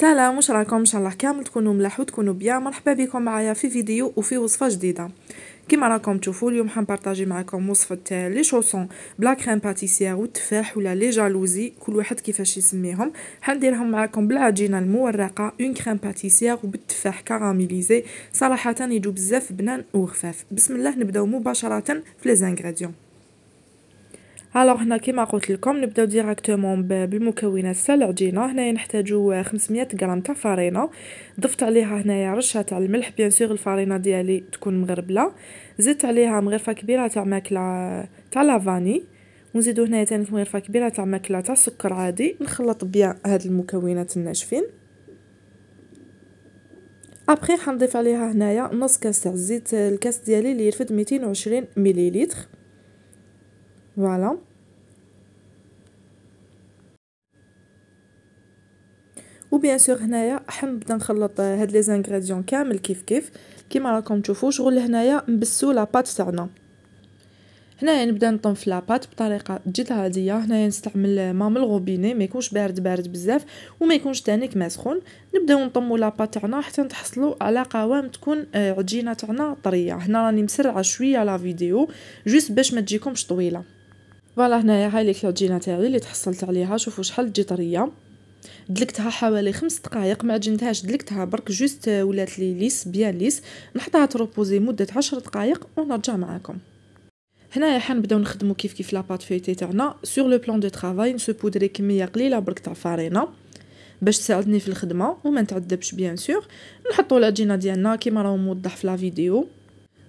سلام واش راكم ان شاء الله كامل تكونوا ملاح وتكونوا بيان مرحبا بكم معايا في فيديو وفي وصفه جديده كما راكم تشوفوا اليوم حنبارطاجي معكم وصفه تاع لي شوسون بلا كريم باتيسير والتفاح ولا لي جالوزي كل واحد كيفاش يسميهم حنديرهم معكم بالعجينه المورقه اون كريم باتيسير وبالتفاح كاراميليزي صراحه يجوا بزاف بنان وخفاف بسم الله نبداو مباشره في لي زانغريديون الوغ هنا كيما قلت لكم نبداو ديراكتومون بالمكونات تاع العجينه هنايا نحتاجو 500 غرام تاع فرينه ضفت عليها هنايا رشه تاع الملح بيان سور الفرينه ديالي تكون مغربله زدت عليها مغرفه كبيره تاع ماكله تاع لافاني ونزيدو هنايا تاني مغرفه كبيره تاع ماكله تاع سكر عادي نخلط بيان هاد المكونات الناشفين ابخي حنضيف عليها هنايا نص كاس تاع الزيت الكاس ديالي اللي يرفد 220 مليلتر Voilà. وبيان سور هنايا حم بدا نخلط هاد لي زانغريديون كامل كيف كيف كيما راكم تشوفوا شغل هنايا نبسو لاباط تاعنا هنايا نبدا نطم في لاباط بطريقه جد هاديه هنايا نستعمل ما من الغوبيني ما يكونش بارد بارد بزاف وما يكونش تانيك كما سخون نبداو نطمو لاباط تاعنا حتى نتحصلوا على قوام تكون عجينه تاعنا طريه هنا راني مسرعه شويه لا فيديو جوست باش ما تجيكمش طويله فوالا هنايا هاي لي كلوجينا تاعي اللي تحصلت عليها شوفوا شحال تجي طريه دلكتها حوالي خمس دقائق ما عجنتهاش دلكتها برك جوست ولات لي ليس بيان ليس نحطها تروبوزي مده عشر دقائق ونرجع معاكم هنايا حنبداو نخدمو كيف كيف لاباط فيتي تاعنا سور لو بلون دو طرافاي نسبودري كميه قليله برك تاع فارينه باش تساعدني في الخدمه وما نتعذبش بيان سور نحطو لاجينا ديالنا كيما راهو موضح في لا فيديو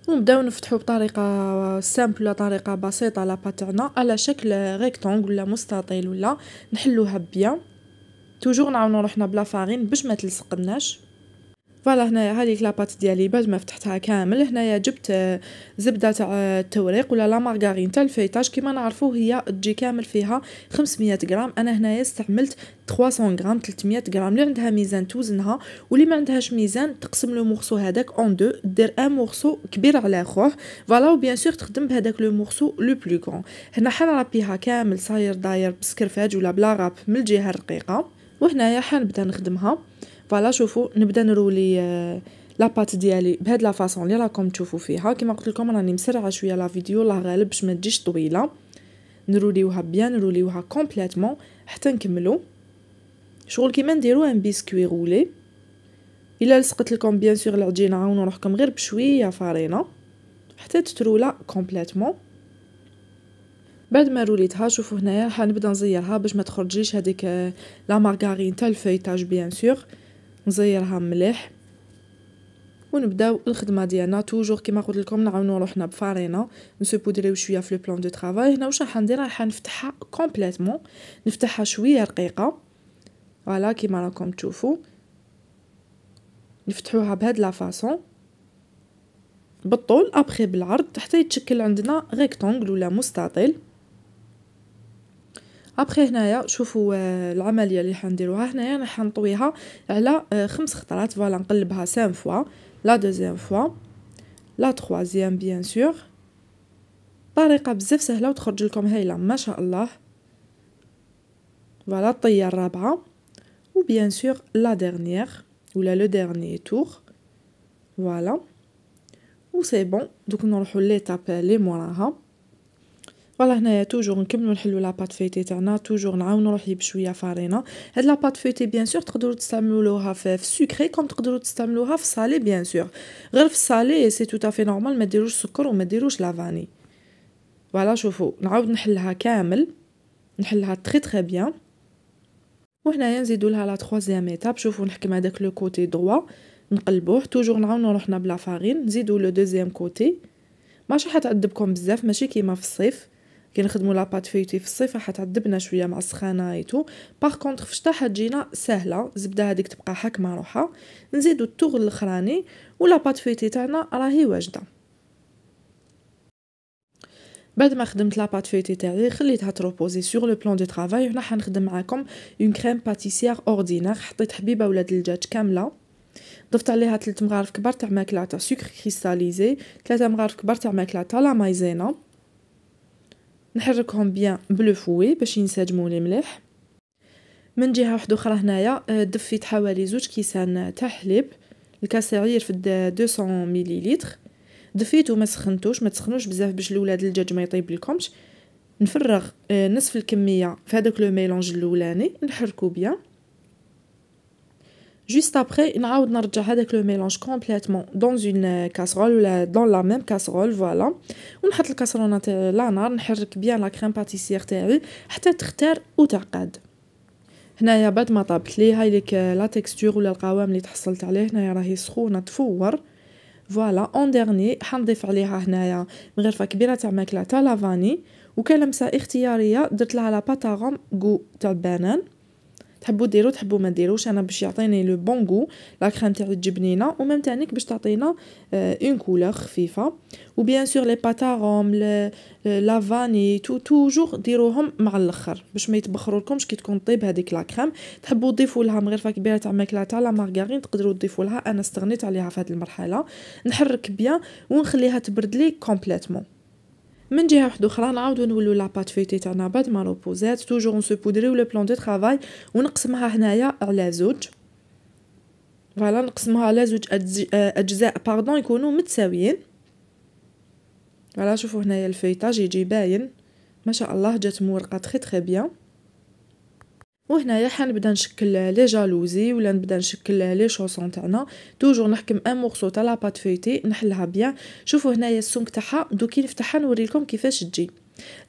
ونبداو نفتحو بطريقه سامبل طريقه بسيطه لا باترنا على شكل ريكتونغ ولا مستطيل ولا نحلوها بيان توجور نعاونو روحنا بلا فارين باش ما تلصقناش فوالا هنايا هذيك لاباط ديالي بعد ما فتحتها كامل هنايا جبت آه، زبده تاع التوريق آه، ولا لا مارغارين تاع الفيتاج كيما نعرفو هي تجي كامل فيها 500 غرام انا هنايا استعملت 300 غرام 300 غرام اللي عندها ميزان توزنها واللي ما عندهاش ميزان تقسم لو مورسو هذاك اون دو دير ان مورسو كبير على خوه فوالا وبيان سور تخدم بهذاك لو مورسو لو بلو غون هنا رابيها كامل صاير داير بسكرفاج ولا بلا راب من الجهه الرقيقه وهنايا حنبدا نخدمها فوالا شوفوا نبدا نرولي لاباط ديالي بهاد لا فاصون اللي راكم تشوفوا فيها كما قلت لكم راني مسرعه شويه لا فيديو الله غالب باش ما تجيش طويله نروليوها بيان نروليوها كومبليتوم حتى نكملو شغل كيما نديرو ان بيسكوي رولي الا لصقت لكم بيان سور العجينه عاونوا روحكم غير بشويه فارينه حتى تترولا كومبليتوم بعد ما روليتها شوفوا هنايا حنبدا نزيرها باش ما تخرجليش هذيك لا مارغارين تاع الفيتاج بيان سور نزيرها مليح ونبداو الخدمه ديالنا توجور كيما قلت لكم نعاونو روحنا بفارينه نسوبودريو شويه في لو بلان دو طرافاي هنا واش راح ندير راح نفتحها كومبليتوم نفتحها شويه رقيقه فوالا كيما راكم تشوفوا نفتحوها بهاد لا فاصون بالطول ابخي بالعرض حتى يتشكل عندنا ريكتونغل ولا مستطيل ابخي هنايا شوفوا آه، العمليه اللي حنديروها هنايا انا حنطويها على آه، خمس خطرات فوالا نقلبها سام فوا لا دوزيام فوا لا تخوازيام بيان سور طريقه بزاف سهله وتخرج لكم هايله ما شاء الله فوالا الطيه الرابعه وبيان سور لا ديرنيير ولا لو ديرني تور فوالا و سي بون دوك نروحو ليتاب لي موراها فوالا هنايا توجور نكملو نحلو لاباط فيتي تاعنا توجور نعاونو روحي بشويه فارينه هاد لاباط فيتي بيان سور تقدرو تستعملوها في سكري كوم تقدرو تستعملوها في صالي بيان سور غير في صالي سي تو تافي نورمال ما ديروش سكر وما ديروش لافاني فوالا شوفو نعاود نحلها كامل نحلها تخي تخي بيان وهنايا نزيدو لها لا تخوازيام ايتاب شوفو نحكم هداك لو كوتي دوا نقلبوه توجور نعاونو روحنا بلا فارين نزيدو لو دوزيام كوتي ماشي حتعذبكم بزاف ماشي كيما في الصيف كي نخدموا لاباط فيوتي في الصيف تعذبنا شويه مع السخانه ايتو باغ كونطخ في الشتا حتجينا ساهله الزبده هذيك تبقى حاكمه روحها نزيدو التوغ الاخراني ولاباط فيوتي تاعنا راهي واجده بعد ما خدمت لاباط فيتي تاعي خليتها تروبوزي سور لو بلون دو ترافاي هنا حنخدم معاكم اون كريم باتيسيير اوردينير حطيت حبيبه ولاد الدجاج كامله ضفت عليها 3 مغارف كبار تاع ماكله تاع سكر كريستاليزي 3 مغارف كبار تاع ماكله تاع لا مايزينا نحركهم بيان بلو فوي باش ينسجموا لي مليح من جهه واحده اخرى هنايا آه، دفيت حوالي زوج كيسان تاع حليب الكاس صغير في 200 مليليتر دفيت ما سخنتوش ما تسخنوش بزاف باش الاولاد الدجاج ما يطيب لكمش نفرغ آه، نصف الكميه في هذاك لو ميلونج الاولاني نحركو بيان جوست ابري نعاود نرجع هذاك لو ميلانج كومبليتوم دون اون كاسرول ولا دون لا ميم كاسرول فوالا ونحط الكاسرونه تاع لا نار نحرك بيان لا كريم باتيسير تاعي حتى تختار وتعقد هنايا بعد ما طابت لي هاي ليك لا آه، تيكستور ولا القوام اللي تحصلت عليه هنايا راهي سخونه تفور فوالا اون ديرني حنضيف عليها هنايا مغرفه كبيره تاع ماكله تاع لافاني وكلمسه اختياريه درت لها لا باتاغوم غو تاع البنان تحبوا ديروا تحبوا ما ديروش انا باش يعطيني لو بون غو لا كريم تاع الجبنينه وميم تانيك باش تعطينا اون كولور خفيفه وبيان سور لي باتاغوم لا فاني تو توجور ديروهم مع الاخر باش ما يتبخروا لكمش كي تكون طيب هذيك لا كريم تحبوا تضيفوا لها مغرفه كبيره تاع ماكله تاع لا مارغارين تقدروا تضيفوا لها انا استغنيت عليها في هذه المرحله نحرك بيان ونخليها تبرد لي كومبليتوم من جهه واحده اخرى نعاودو نولو لاباط فيتي تاعنا بعد ما روبوزات توجور نسبودريو لو بلون دو طرافاي ونقسمها هنايا على زوج فوالا نقسمها على زوج اجزاء باردون يكونوا متساويين فوالا شوفوا هنايا الفيتاج يجي باين ما شاء الله جات مورقه تخي تخي بيان وهنايا حنبدا نشكل لي جالوزي ولا نبدا نشكل لي شوسون تاعنا توجور نحكم ان مورسو تاع لا بات فيتي نحلها بيان شوفوا هنايا السمك تاعها دوكي نفتحها نوريلكم كيفاش تجي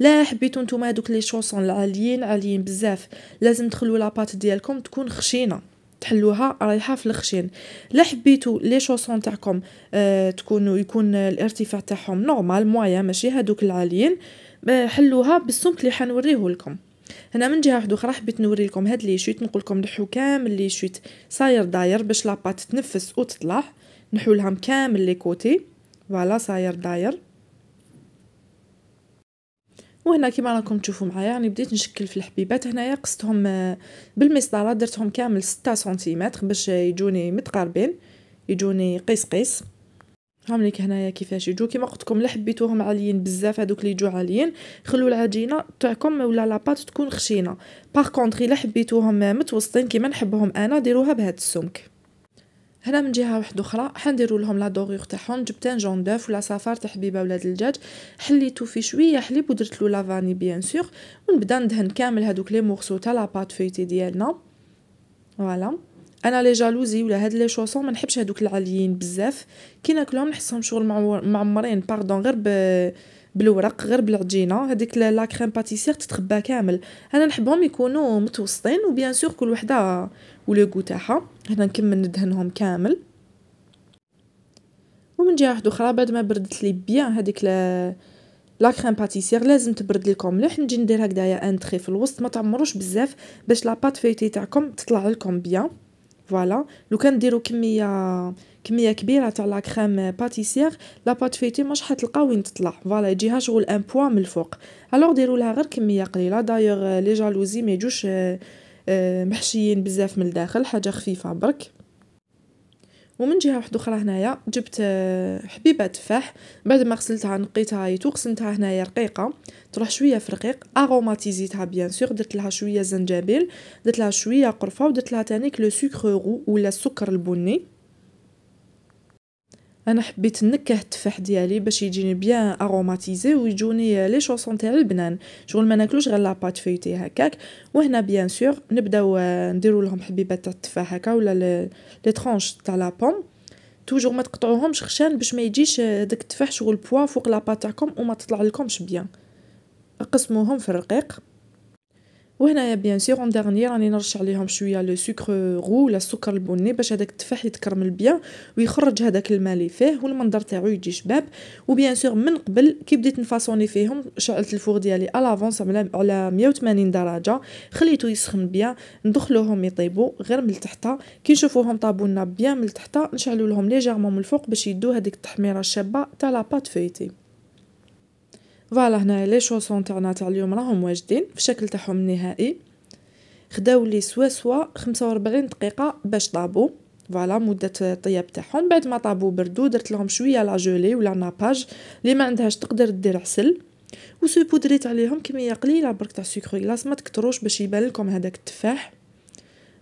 لا حبيتو نتوما هذوك لي شوسون العاليين عاليين بزاف لازم تخلو لاباط ديالكم تكون خشينه تحلوها رايحه في الخشين لا حبيتو لي شوسون تاعكم آه تكونوا يكون الارتفاع تاعهم نورمال مويا ماشي هذوك العاليين آه، حلوها بالسمك اللي حنوريه لكم هنا من جهه واحده اخرى حبيت نوري لكم هاد لي شويت نقول لكم نحو كامل لي شويت صاير داير باش لاباط تنفس وتطلع نحو لهم كامل لي كوتي فوالا صاير داير وهنا كيما راكم تشوفوا معايا يعني بديت نشكل في الحبيبات هنايا قصتهم آه، بالمسطره درتهم كامل 6 سنتيمتر باش يجوني متقاربين يجوني قيس قيس هاملك هنايا كيفاش يجو كيما قلت لكم لحبيتوهم حبيتوهم عاليين بزاف هذوك اللي يجو عاليين خلو العجينه تاعكم ولا لاباط تكون خشينه باغ كونطري الا حبيتوهم متوسطين كيما نحبهم انا ديروها بهذا السمك هنا من جهه واحده اخرى حنديروا لهم لا دوغيغ تاعهم جبت جون دوف ولا صفار تاع حبيبه ولاد الدجاج حليتو في شويه حليب ودرت له لافاني بيان سور ونبدا ندهن كامل هذوك لي مورسو تاع لا بات فيتي ديالنا فوالا انا لي جالوزي ولا هاد لي شوسون ما نحبش هادوك العاليين بزاف كي ناكلهم نحسهم شغل معمرين باردون غير ب بالورق غير بالعجينه هذيك لا كريم باتيسير تتخبى كامل انا نحبهم يكونوا متوسطين وبيان سور كل وحده ولو غو تاعها هنا نكمل ندهنهم كامل ومن جهه واحده اخرى بعد ما بردت لي بيان هذيك لا كريم باتيسير لازم تبرد لكم مليح نجي ندير هكذايا تخي في الوسط ما تعمروش بزاف باش لا بات فيتي تاعكم تطلع لكم بيان فوالا لو كان ديروا كميه كميه كبيره تاع لا كريم باتيسير لا بات فيتي مش حتلقى وين تطلع فوالا يجيها شغل ان بوا من الفوق الوغ ديروا لها غير كميه قليله دايوغ لي جالوزي ما يجوش محشيين بزاف من الداخل حاجه خفيفه برك ومن جهه واحده اخرى هنايا جبت آه، حبيبه تفاح بعد ما غسلتها نقيتها ايتو غسلتها هنايا رقيقه تروح شويه في رقيق اروماتيزيتها بيان سور درت لها شويه زنجبيل درت لها شويه قرفه ودرت لها تانيك لو سكر رو ولا السكر البني انا حبيت نكه التفاح ديالي باش يجيني بيان اروماتيزي ويجوني لي شوسون تاع لبنان شغل ما ناكلوش غير لاباط فيتي هكاك وهنا بيان سور نبداو آه، نديرو لهم حبيبات تاع التفاح هكا ولا لي ترونش تاع لا بوم توجور ما تقطعوهمش خشان باش ما يجيش آه، داك التفاح شغل بوا فوق لاباط تاعكم وما تطلع لكمش بيان قسموهم في الرقيق وهنايا بيان سيغ اون دارنيير راني نرش عليهم شويه لو سكر غو ولا السكر البني باش هذاك التفاح يتكرمل بيان ويخرج هذاك الماء اللي فيه والمنظر تاعو يجي شباب وبيان سيغ من قبل كي بديت نفاصوني فيهم شعلت الفور ديالي الافونس على 180 درجه خليته يسخن بيان ندخلوهم يطيبوا غير من تحتها كي نشوفوهم طابوا لنا بيان من تحتها نشعلوا لهم ليجيرمون من الفوق باش يدو هذيك التحميره الشابه تاع لا بات فيتي فوالا هنا لي شوسون تاعنا تاع اليوم راهم واجدين في الشكل تاعهم النهائي خداو لي سوا سوا 45 دقيقه باش طابو فوالا مده الطياب تاعهم بعد ما طابو بردو درت لهم شويه لا جولي ولا ناباج اللي ما عندهاش تقدر دير عسل وسو بودريت عليهم كميه قليله برك تاع سكر غلاس ما تكتروش باش يبان لكم هذاك التفاح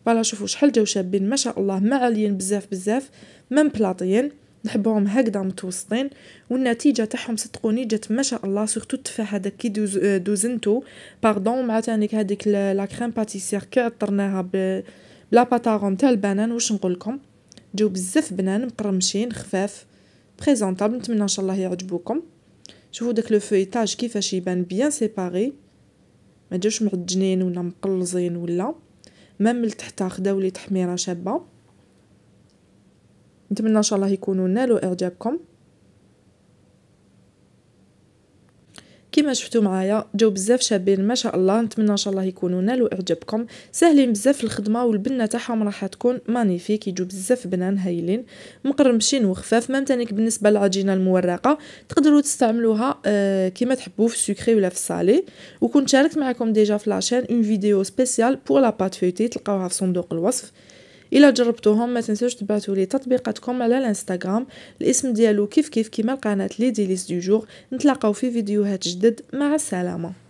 فوالا شوفوا شحال جاو شابين ما شاء الله ما عاليين بزاف بزاف ما بلاطيين نحبوهم هكذا متوسطين والنتيجه تاعهم صدقوني جات ما شاء الله سورتو التفاح هذاك كي دوز آه، دوزنتو باردون مع تانيك هذيك لا كريم باتيسير كي عطرناها بلا باتاغون تاع البنان واش نقول لكم جاو بزاف بنان مقرمشين خفاف بريزونطابل نتمنى ان شاء الله يعجبوكم شوفوا داك لو فويتاج كيفاش يبان بيان سيباري ما جاوش معجنين ولا مقلزين ولا مام تحت خداو لي تحميره شابه نتمنى ان شاء الله يكونوا نالوا اعجابكم كما شفتوا معايا جاو بزاف شابين ما شاء الله نتمنى ان شاء الله يكونوا نالوا اعجابكم ساهلين بزاف الخدمه والبنه تاعهم راح تكون مانيفيك يجوا بزاف بنان هايلين مقرمشين وخفاف مام تانيك بالنسبه للعجينه المورقه تقدروا تستعملوها آه كما تحبوا في السكري ولا في الصالي وكنت شاركت معكم ديجا في لاشين اون فيديو سبيسيال بور لا بات فوتي تلقاوها في صندوق الوصف الا جربتوهم ما تنساوش تبعثوا لي تطبيقاتكم على الانستغرام الاسم ديالو كيف كيف كيما القناه لي ديليس دو جور نتلاقاو في فيديوهات جدد مع السلامه